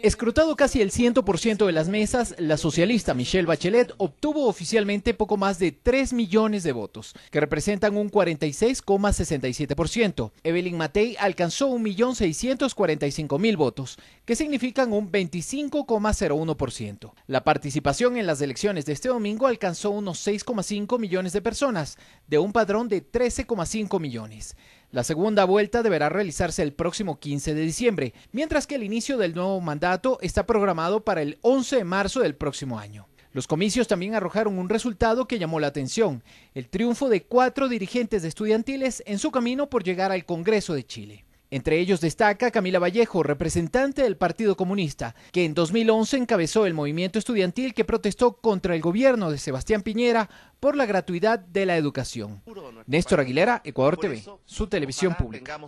Escrutado casi el 100% de las mesas, la socialista Michelle Bachelet obtuvo oficialmente poco más de 3 millones de votos, que representan un 46,67%. Evelyn Matei alcanzó 1.645.000 votos, que significan un 25,01%. La participación en las elecciones de este domingo alcanzó unos 6,5 millones de personas, de un padrón de 13,5 millones. La segunda vuelta deberá realizarse el próximo 15 de diciembre, mientras que el inicio del nuevo mandato está programado para el 11 de marzo del próximo año. Los comicios también arrojaron un resultado que llamó la atención, el triunfo de cuatro dirigentes estudiantiles en su camino por llegar al Congreso de Chile. Entre ellos destaca Camila Vallejo, representante del Partido Comunista, que en 2011 encabezó el movimiento estudiantil que protestó contra el gobierno de Sebastián Piñera por la gratuidad de la educación. Néstor Aguilera, Ecuador TV, su televisión pública.